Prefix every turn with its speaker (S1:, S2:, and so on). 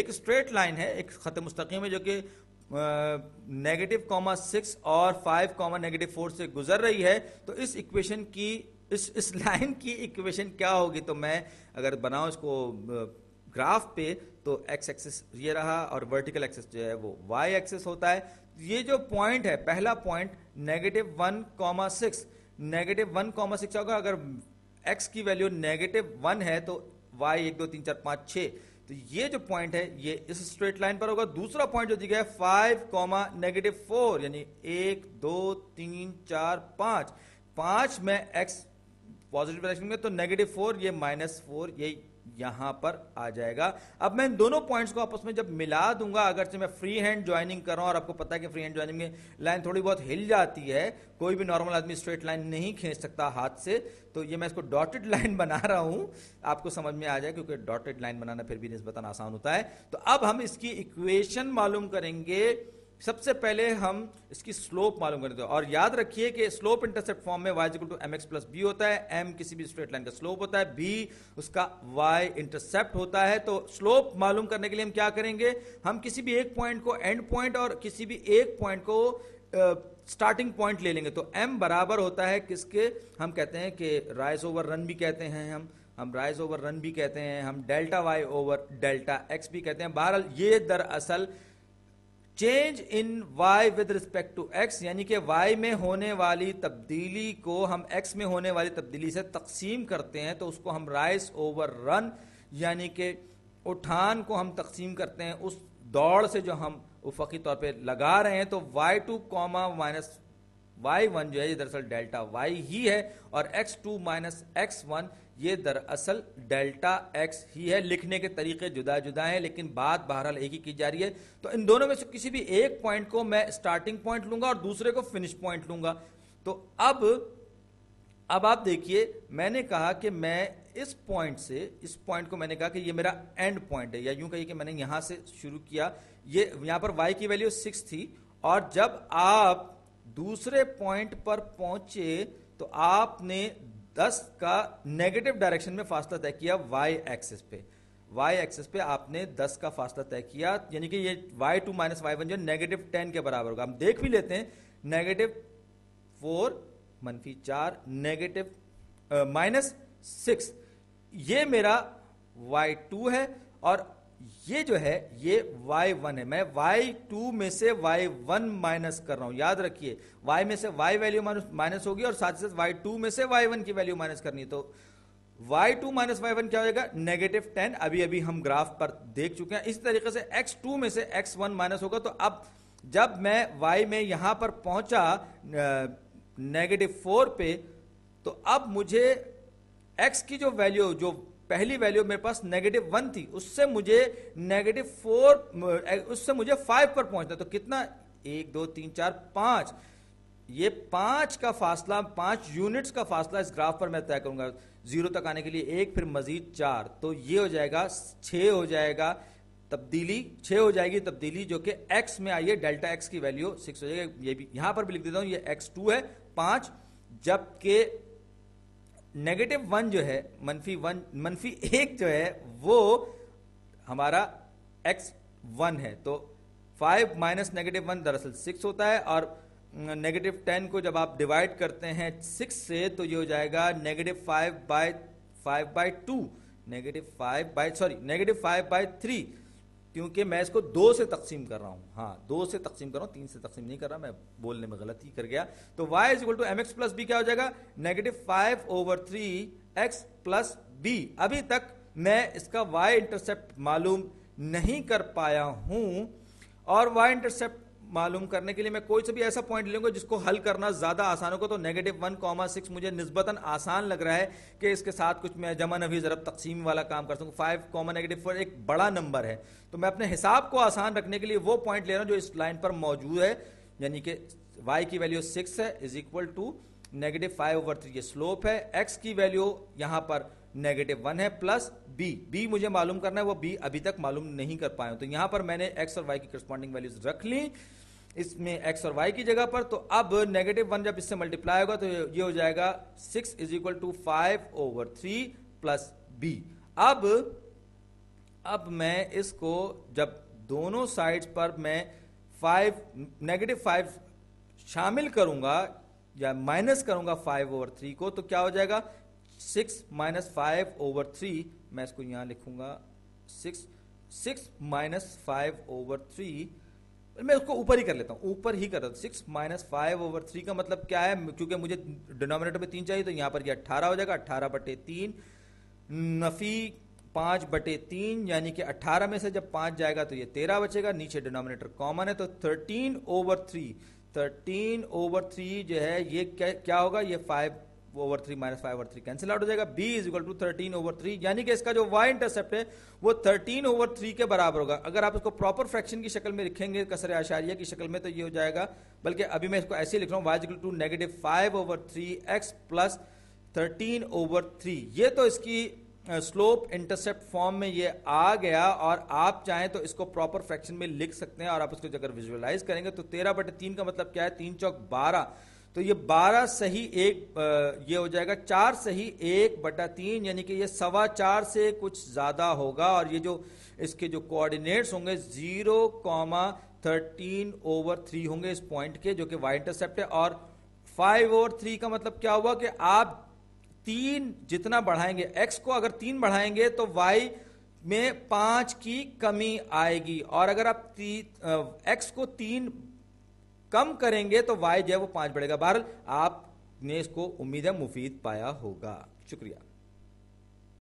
S1: एक straight line है एक ख़त मुस्तकीम है जो कि नेगेटिव कॉमा सिक्स और फाइव कॉमा नेगेटिव फोर से गुजर रही है तो इस इक्वेशन की इस इस लाइन की इक्वेशन क्या होगी तो मैं अगर बनाऊ इसको ग्राफ पे तो एक्स एक्सिस ये रहा और वर्टिकल एक्सिस जो है वो वाई एक्सिस होता है ये जो पॉइंट है पहला point negative one comma six negative one comma six होगा अगर एक्स की वैल्यू नेगेटिव वन है तो वाई एक दो तीन चार पाँच छः तो ये जो पॉइंट है ये इस स्ट्रेट लाइन पर होगा दूसरा पॉइंट जो दिखा है फाइव कॉमा नेगेटिव फोर यानी एक दो तीन चार पांच पांच में एक्स पॉजिटिव डायरेक्शन में तो नेगेटिव फोर ये माइनस फोर ये यहां पर आ जाएगा अब मैं इन दोनों पॉइंट्स को आपस में जब मिला दूंगा अगर से मैं फ्री हैंड ज्वाइनिंग कर रहा हूं और आपको पता है कि फ्री हैंड ज्वाइनिंग में लाइन थोड़ी बहुत हिल जाती है कोई भी नॉर्मल आदमी स्ट्रेट लाइन नहीं खींच सकता हाथ से तो ये मैं इसको डॉटेड लाइन बना रहा हूं आपको समझ में आ जाए क्योंकि डॉटेड लाइन बनाना फिर भी नस्बता आसान होता है तो अब हम इसकी इक्वेशन मालूम करेंगे सबसे पहले हम इसकी स्लोप मालूम करते हैं और याद रखिए कि स्लोप इंटरसेप्ट फॉर्म में y equal to M x plus B होता है m किसी भी स्ट्रेट लाइन का स्लोप होता है b उसका y इंटरसेप्ट होता है तो स्लोप मालूम करने के लिए हम क्या करेंगे हम किसी भी एक पॉइंट को एंड पॉइंट और किसी भी एक पॉइंट को स्टार्टिंग uh, पॉइंट ले लेंगे तो m बराबर होता है किसके हम कहते हैं कि राइज ओवर रन भी कहते हैं हम हम राइज ओवर रन भी कहते हैं हम delta Y over delta X भी कहते हैं बहरहाल ये दरअसल change in Y with respect to X यानी कि वाई में होने वाली तब्दीली को हम एक्स में होने वाली तब्दीली से तकसीम करते हैं तो उसको हम राइस ओवर रन यानी कि उठान को हम तकसीम करते हैं उस दौड़ से जो हम उफकी तौर पे लगा रहे हैं तो Y two comma minus Y one जो है ये दरअसल डेल्टा वाई ही है और X two minus X one ये दरअसल डेल्टा एक्स ही है लिखने के तरीके जुदा जुदा हैं लेकिन बात बहरहाल एक ही की जा रही है तो इन दोनों में से किसी भी एक पॉइंट को मैं स्टार्टिंग पॉइंट लूंगा और दूसरे को फिनिश पॉइंट लूंगा तो अब अब आप देखिए मैंने कहा कि मैं इस पॉइंट से इस पॉइंट को मैंने कहा कि ये मेरा एंड पॉइंट है या यूं कहिए कि मैंने यहां से शुरू किया ये यहां पर वाई की वैल्यू सिक्स थी और जब आप दूसरे पॉइंट पर पहुंचे तो आपने 10 का नेगेटिव डायरेक्शन में फासला तय किया वाई एक्सेस पे वाई एक्सेस पे आपने 10 का फासला तय किया यानी कि ये Y two minus Y one जो नेगेटिव टेन के बराबर होगा हम देख भी लेते हैं नेगेटिव फोर मनफी चार नेगेटिव माइनस सिक्स ये मेरा वाई टू है और ये जो है ये y1 है मैं y2 में से y1 माइनस कर रहा हूं याद रखिए y में से y वैल्यू माइनस होगी और साथ ही साथ y2 में से y1 की वैल्यू माइनस करनी है तो y2 टू माइनस वाई क्या हो जाएगा नेगेटिव टेन अभी अभी हम ग्राफ पर देख चुके हैं इसी तरीके से x2 में से x1 माइनस होगा तो अब जब मैं y में यहां पर पहुंचा नेगेटिव फोर पे तो अब मुझे x की जो वैल्यू जो पहली वैल्यू मेरे पास नेगेटिव वन थी उससे मुझे नेगेटिव फोर उससे मुझे फाइव पर पहुंचना तो कितना एक दो तीन चार पांच ये पांच का फासला पांच यूनिट्स का फासला इस ग्राफ पर मैं तय करूंगा जीरो तक आने के लिए एक फिर मजीद चार तो ये हो जाएगा छ हो जाएगा तब्दीली छ हो जाएगी तब्दीली जो कि एक्स में आई है डेल्टा एक्स की वैल्यू सिक्स हो जाएगी ये भी यहां पर भी लिख देता हूं ये एक्स टू है पांच जबकि नेगेटिव वन जो है मनफी वन मनफी एक जो है वो हमारा एक्स वन है तो फाइव माइनस नेगेटिव वन दरअसल सिक्स होता है और नेगेटिव टेन को जब आप डिवाइड करते हैं सिक्स से तो ये हो जाएगा negative five by five by two negative five by sorry negative five by three क्योंकि मैं इसको दो से तकसीम कर रहा हूँ हाँ दो से तकसीम कर रहा हूँ तीन से तकसीम नहीं कर रहा मैं बोलने में गलती कर गया तो y is equal to M x plus b क्या हो जाएगा negative five over three x plus b अभी तक मैं इसका y इंटरसेप्ट मालूम नहीं कर पाया हूं और y इंटरसेप्ट मालूम करने के लिए मैं कोई से भी ऐसा पॉइंट लूंगा जिसको हल करना ज़्यादा आसान होगा तो नेगेटिव वन कॉमा सिक्स मुझे नस्बता आसान लग रहा है कि इसके साथ कुछ मैं जमा नवी ज़रब तकसीम वाला काम कर सकूँ फाइव कॉमा नेगेटिव फोर एक बड़ा नंबर है तो मैं अपने हिसाब को आसान रखने के लिए वो पॉइंट ले रहा हूँ जो इस लाइन पर मौजूद है यानी कि वाई की वैल्यू सिक्स है is equal to negative five over three ये स्लोप है एक्स की वैल्यू यहाँ पर नेगेटिव वन है प्लस बी बी मुझे मालूम करना है वो बी अभी तक मालूम नहीं कर पाए तो यहां पर मैंने एक्स और वाई की करस्पॉन्डिंग वैल्यूज रख ली इसमें एक्स और वाई की जगह पर तो अब नेगेटिव वन जब इससे मल्टीप्लाई होगा तो ये हो जाएगा six is equal to five over three plus b अब अब मैं इसको जब दोनों साइड्स पर मैं फाइव नेगेटिव फाइव शामिल करूंगा या माइनस करूंगा फाइव ओवर थ्री को तो क्या हो जाएगा six minus five over three मैं इसको यहां लिखूंगा six six minus five over three मैं उसको ऊपर ही कर लेता हूँ ऊपर ही कर देता हूँ six minus five over three का मतलब क्या है क्योंकि मुझे डिनोमिनेटर में तीन चाहिए तो यहाँ पर ये अट्ठारह हो जाएगा अट्ठारह बटे तीन नफ़ी पाँच बटे तीन यानी कि अट्ठारह में से जब पाँच जाएगा तो ये तेरह बचेगा नीचे डिनोमिनेटर कॉमन है तो thirteen over three thirteen over three जो है ये क्या, क्या होगा ये five over three minus five over three cancel out हो जाएगा b is equal to thirteen over three यानी कि इसका जो वाई इंटरसेप्ट है वो थर्टीन ओवर थ्री के बराबर होगा अगर आप इसको प्रॉपर फ्रैक्शन की शक्ल में लिखेंगे कसर आशारिया की शक्ल में तो ये हो जाएगा बल्कि अभी मैं इसको ऐसे लिख रहा हूँ y equal to negative five over three x plus thirteen over three ये तो इसकी स्लोप इंटरसेप्ट फॉर्म में ये आ गया और आप चाहें तो इसको प्रॉपर फ्रैक्शन में लिख सकते हैं और आप इसको अगर विजुअलाइज करेंगे तो तेरह बटे तीन का मतलब क्या है तीन चौक बारह तो ये बारह सही एक ये हो जाएगा चार सही एक बटा तीन यानी कि ये सवा चार से कुछ ज़्यादा होगा और ये जो इसके जो कोऑर्डिनेट्स होंगे zero comma thirteen over three होंगे इस पॉइंट के जो कि वाई इंटरसेप्ट है और फाइव ओवर थ्री का मतलब क्या हुआ कि आप तीन जितना बढ़ाएंगे एक्स को अगर तीन बढ़ाएंगे तो वाई में पांच की कमी आएगी और अगर आप एक्स को तीन कम करेंगे तो वाई जो है वो पांच बढ़ेगा बहरहाल आपने इसको उम्मीद है मुफीद पाया होगा शुक्रिया